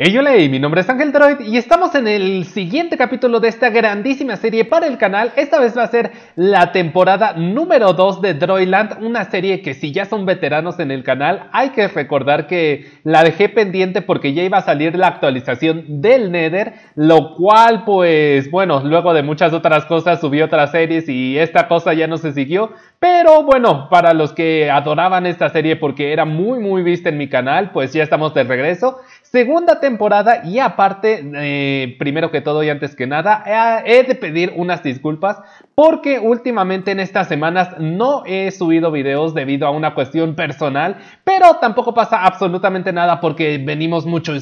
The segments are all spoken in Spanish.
Hey, hola, mi nombre es Ángel Droid y estamos en el siguiente capítulo de esta grandísima serie para el canal. Esta vez va a ser la temporada número 2 de Droidland, una serie que si ya son veteranos en el canal, hay que recordar que la dejé pendiente porque ya iba a salir la actualización del Nether, lo cual pues bueno, luego de muchas otras cosas subí otras series y esta cosa ya no se siguió, pero bueno, para los que adoraban esta serie porque era muy muy vista en mi canal, pues ya estamos de regreso. Segunda temporada y aparte, eh, primero que todo y antes que nada, eh, he de pedir unas disculpas porque últimamente en estas semanas no he subido videos debido a una cuestión personal, pero tampoco pasa absolutamente nada porque venimos mucho,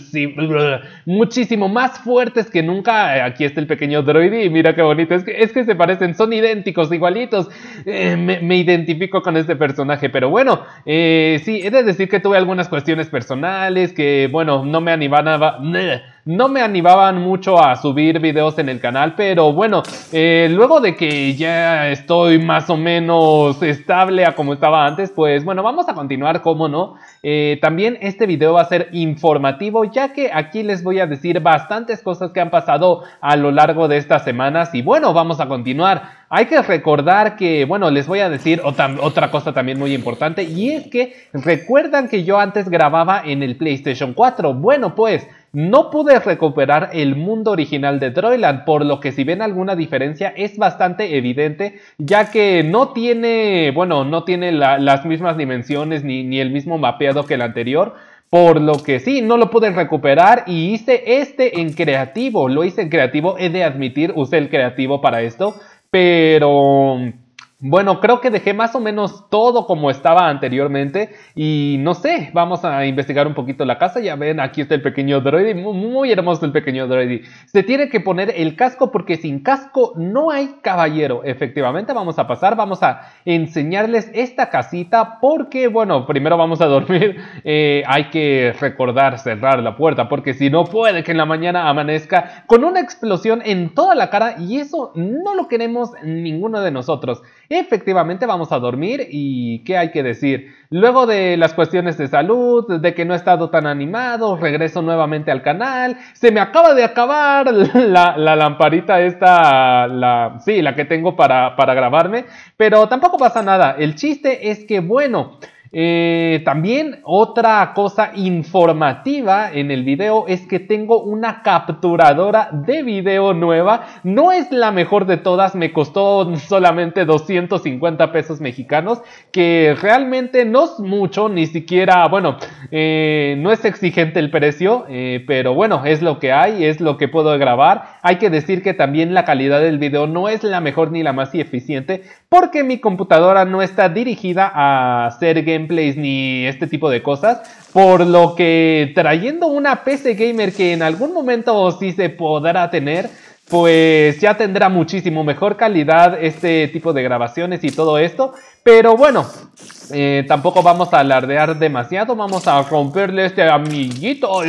muchísimo más fuertes que nunca. Eh, aquí está el pequeño droid y mira qué bonito, es que, es que se parecen, son idénticos, igualitos. Eh, me, identifico con este personaje, pero bueno, eh, sí, he de decir que tuve algunas cuestiones personales que, bueno, no me animaba... Nada no me animaban mucho a subir videos en el canal, pero bueno, eh, luego de que ya estoy más o menos estable a como estaba antes, pues bueno, vamos a continuar, como no. Eh, también este video va a ser informativo, ya que aquí les voy a decir bastantes cosas que han pasado a lo largo de estas semanas y bueno, vamos a continuar. Hay que recordar que, bueno, les voy a decir otra, otra, cosa también muy importante y es que recuerdan que yo antes grababa en el PlayStation 4. Bueno, pues no pude recuperar el mundo original de Troyland, por lo que si ven alguna diferencia es bastante evidente, ya que no tiene, bueno, no tiene las mismas dimensiones ni, ni el mismo mapeado que el anterior. Por lo que sí, no lo pude recuperar y hice este en creativo. Lo hice en creativo, he de admitir, usé el creativo para esto, pero bueno, creo que dejé más o menos todo como estaba anteriormente y no sé, vamos a investigar un poquito la casa. Ya ven, aquí está el pequeño droidy, muy, hermoso el pequeño droidy. Se tiene que poner el casco porque sin casco no hay caballero. Efectivamente, vamos a pasar, vamos a enseñarles esta casita porque, bueno, primero vamos a dormir. Eh, hay que recordar cerrar la puerta porque si no puede que en la mañana amanezca con una explosión en toda la cara y eso no lo queremos ninguno de nosotros. Efectivamente vamos a dormir y ¿qué hay que decir? Luego de las cuestiones de salud, de que no he estado tan animado, regreso nuevamente al canal, se me acaba de acabar la, lamparita esta, la, sí, la que tengo para, para grabarme, pero tampoco pasa nada, el chiste es que bueno, eh, también otra cosa informativa en el video es que tengo una capturadora de video nueva. No es la mejor de todas, me costó solamente 250 pesos mexicanos, que realmente no es mucho, ni siquiera, bueno, eh, no es exigente el precio, eh, pero bueno, es lo que hay, es lo que puedo grabar. Hay que decir que también la calidad del video no es la mejor ni la más eficiente, porque mi computadora no está dirigida a ser game ni este tipo de cosas. Por lo que trayendo una PC gamer que en algún momento sí se podrá tener, pues ya tendrá muchísimo mejor calidad este tipo de grabaciones y todo esto. Pero bueno, eh, tampoco vamos a alardear demasiado, vamos a romperle este amiguito,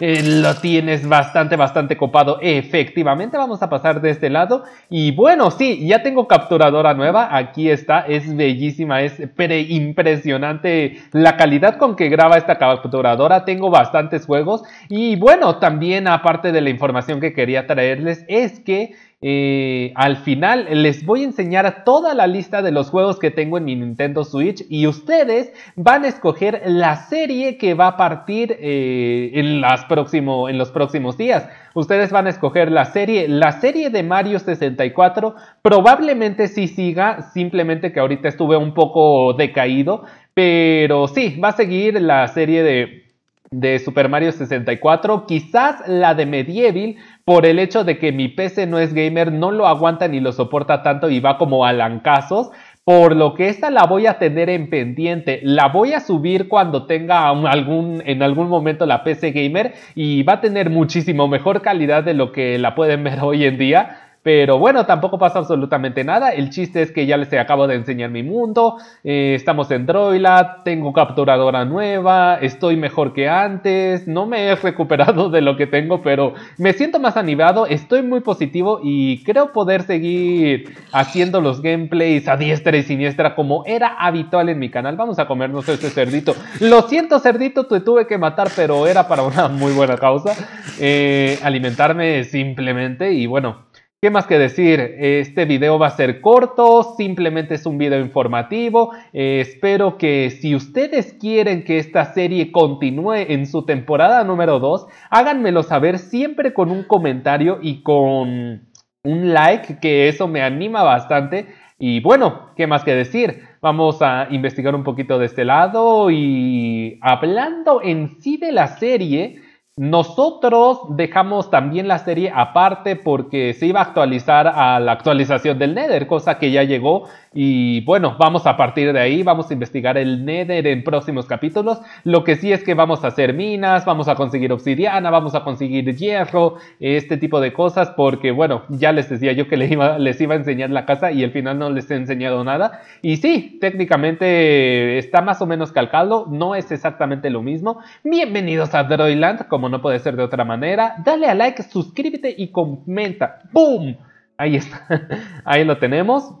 eh, lo tienes bastante, bastante copado. Efectivamente, vamos a pasar de este lado. Y bueno, sí, ya tengo capturadora nueva. Aquí está, es bellísima, es impresionante la calidad con que graba esta capturadora. Tengo bastantes juegos. Y bueno, también aparte de la información que quería traerles es que eh, al final les voy a enseñar toda la lista de los juegos que tengo en mi Nintendo Switch y ustedes van a escoger la serie que va a partir eh, en, en los próximos días. Ustedes van a escoger la serie. La serie de Mario 64 probablemente sí siga, simplemente que ahorita estuve un poco decaído, pero sí, va a seguir la serie de de Super Mario 64, quizás la de Medieval, por el hecho de que mi PC no es gamer, no lo aguanta ni lo soporta tanto y va como a lancazos. Por lo que esta la voy a tener en pendiente, la voy a subir cuando tenga algún, en algún momento la PC Gamer y va a tener muchísimo mejor calidad de lo que la pueden ver hoy en día pero bueno, tampoco pasa absolutamente nada. El chiste es que ya les acabo de enseñar mi mundo. Eh, estamos en Droila, tengo capturadora nueva, estoy mejor que antes. No me he recuperado de lo que tengo, pero me siento más animado, estoy muy positivo y creo poder seguir haciendo los gameplays a diestra y siniestra como era habitual en mi canal. Vamos a comernos este cerdito. Lo siento, cerdito, te tuve que matar, pero era para una muy buena causa. Eh, alimentarme simplemente y bueno ¿Qué más que decir? Este video va a ser corto, simplemente es un video informativo. Eh, espero que si ustedes quieren que esta serie continúe en su temporada número 2, háganmelo saber siempre con un comentario y con un like, que eso me anima bastante. Y bueno, ¿qué más que decir? Vamos a investigar un poquito de este lado y hablando en sí de la serie. Nosotros dejamos también la serie aparte porque se iba a actualizar a la actualización del Nether, cosa que ya llegó. Y bueno, vamos a partir de ahí, vamos a investigar el Nether en próximos capítulos. Lo que sí es que vamos a hacer minas, vamos a conseguir obsidiana, vamos a conseguir hierro, este tipo de cosas, porque bueno, ya les decía yo que les iba, les iba a enseñar la casa y al final no les he enseñado nada. Y sí, técnicamente está más o menos calcado, no es exactamente lo mismo. Bienvenidos a Droidland, como no puede ser de otra manera. Dale a like, suscríbete y comenta. ¡Boom! Ahí está. Ahí lo tenemos.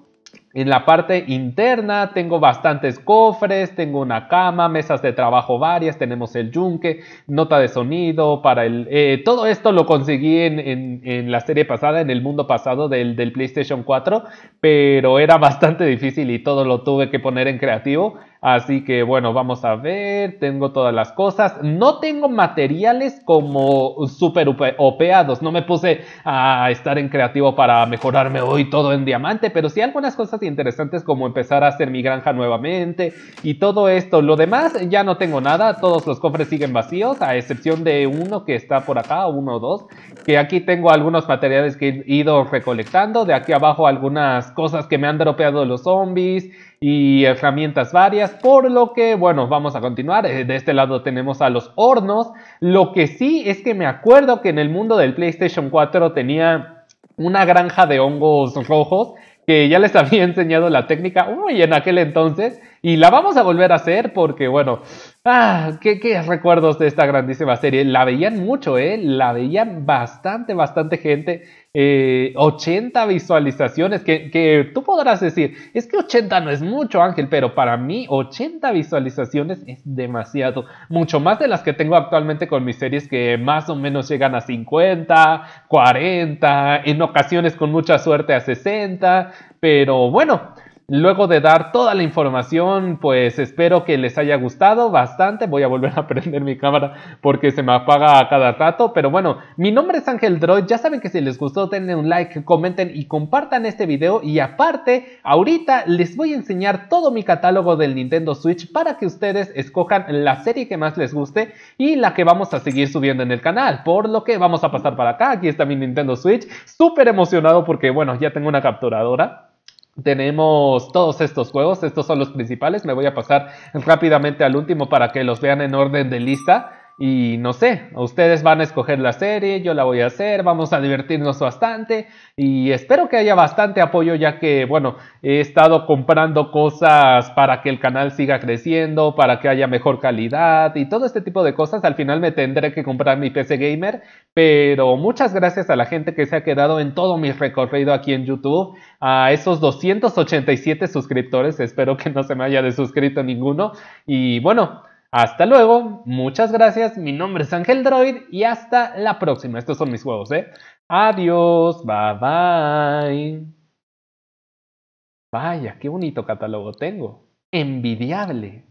En la parte interna tengo bastantes cofres, tengo una cama, mesas de trabajo varias, tenemos el yunque, nota de sonido para el... Eh, todo esto lo conseguí en, la serie pasada, en el mundo pasado del PlayStation 4, pero era bastante difícil y todo lo tuve que poner en creativo. Así que bueno, vamos a ver, tengo todas las cosas. No tengo materiales como super opeados, no me puse a estar en creativo para mejorarme hoy todo en diamante, pero sí algunas cosas interesantes como empezar a hacer mi granja nuevamente y todo esto. Lo demás ya no tengo nada, todos los cofres siguen vacíos, a excepción de uno que está por acá, uno o dos, que aquí tengo algunos materiales que he ido recolectando, de aquí abajo algunas cosas que me han dropeado los zombies y herramientas varias, por lo que, bueno, vamos a continuar. Eh, de este lado tenemos a los hornos. Lo que sí es que me acuerdo que en el mundo del PlayStation 4 tenía una granja de hongos rojos que ya les había enseñado la técnica, uy, en aquel entonces, y la vamos a volver a hacer porque, bueno, ah, qué, recuerdos de esta grandísima serie. La veían mucho, ¿eh? La veían bastante, bastante gente. Eh, 80 visualizaciones, que, que, tú podrás decir, es que 80 no es mucho, Ángel, pero para mí 80 visualizaciones es demasiado, mucho más de las que tengo actualmente con mis series que más o menos llegan a 50, 40, en ocasiones con mucha suerte a 60, pero bueno, Luego de dar toda la información, pues espero que les haya gustado bastante. Voy a volver a prender mi cámara porque se me apaga a cada rato. Pero bueno, mi nombre es Ángel Droid. Ya saben que si les gustó, denle un like, comenten y compartan este video. Y aparte, ahorita les voy a enseñar todo mi catálogo del Nintendo Switch para que ustedes escojan la serie que más les guste y la que vamos a seguir subiendo en el canal. Por lo que vamos a pasar para acá. Aquí está mi Nintendo Switch. Súper emocionado porque, bueno, ya tengo una capturadora tenemos todos estos juegos, estos son los principales, me voy a pasar rápidamente al último para que los vean en orden de lista. Y no sé, ustedes van a escoger la serie, yo la voy a hacer, vamos a divertirnos bastante y espero que haya bastante apoyo ya que, bueno, he estado comprando cosas para que el canal siga creciendo, para que haya mejor calidad y todo este tipo de cosas. Al final me tendré que comprar mi PC gamer, pero muchas gracias a la gente que se ha quedado en todo mi recorrido aquí en YouTube, a esos 287 suscriptores, espero que no se me haya desuscrito ninguno y bueno. Hasta luego, muchas gracias, mi nombre es Ángel Droid y hasta la próxima. Estos son mis juegos, ¿eh? Adiós, bye bye. Vaya, qué bonito catálogo tengo. Envidiable.